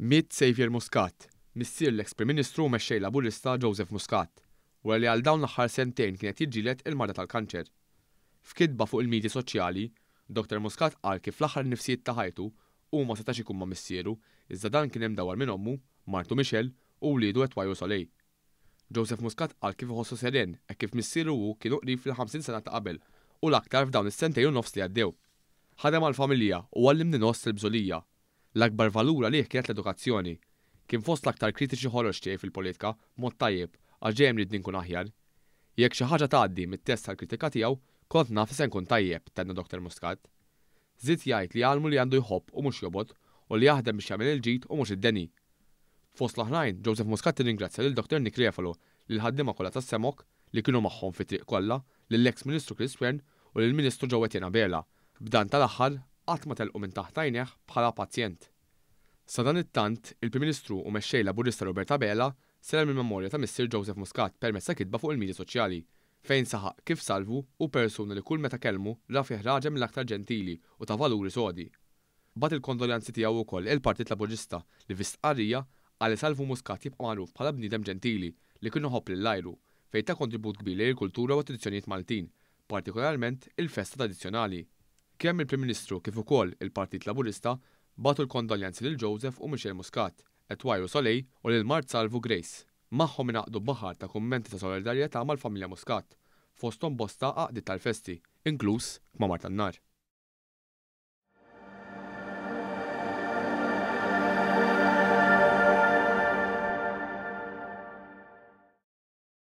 Mit Xavier Muscat, missir l-ex-Prim Ministru mexxej laburista Joseph Muscat, u li għal dawn l-aħħar sentejn kienet jiġilet il-marda tal-kanċer. Fkitba fuq il-medji soċjali, Dr. Muscat qal kif l-aħħar nifsijiet ta' ħajtu huma setax ikun ma' missieru, iżda dan kien hemm dawar minn ommu, Martu Michel u wliedu Etwaju Solej. Joseph Muscat qal kif iħossu seren e kif missieru hu kienu qrib fil-50 sena ta' qabel u l-aktar f'dawn is-sentejn u nofs li għaddew. Ħadem għal-familja u għallim ninos il-bżolija L-akbar valur għalih kienet l-edukazzjoni. Kien fost l-aktar kritiċi ħolox fil-politika mod tajjeb għal ġejjem li nkun aħjar. Jekk xi ħaġa tgħaddi mit-test tal-kritika tiegħu, kont naf se nkun tajjeb tenna Dr. Muscat. Zit jgħid li għalmu li għandu jħobb u mhux jobot u li jaħdem biex jagħmel il-ġid u mhux id-deni. Fost l-oħrajn, Joseph Muscat ringrazzja lil Dr. Nick Refalo li l-ħaddima kollha tas-semok li kienu magħhom fit-triq kollha lill-ex Ministru Chris Wern u lill-Ministru Ġowet Jena Bela. B'dan tal-aħħar għatma telqu minn taħtajneħ bħala pazjent. Sa dan it-tant, il-Prim Ministru u mexxej Burista Roberta Bella sera minn memorja ta' Mr. Joseph Muscat messa kitba fuq il-medja soċjali fejn saħaq kif salvu u persuna li kull meta kelmu raf raġem l aktar ġentili u ta' valuri sodi. Bat il-kondoljanzi tiegħu wkoll il-Partit Laburista li fistqarrija għal salvu Muscat jibqa' magħruf bħala bniedem ġentili li kienu ħobb lil-lajru fejn ta' kontribut kbir l-kultura u tradizzjonijiet Maltin, partikolarment il-festa tradizzjonali. Kemm il-Prim Ministru kif ukoll il-Partit Laburista batu l-kondoljanzi lil Joseph u Michel Muscat, etwajru Solej u lil Mart Salvu Grace. Magħhom inaqdu baħar ta' kummenti ta' solidarjetà mal-familja Muscat, fostom bosta għaqdi tal-festi, inkluż ma' Martan Nar.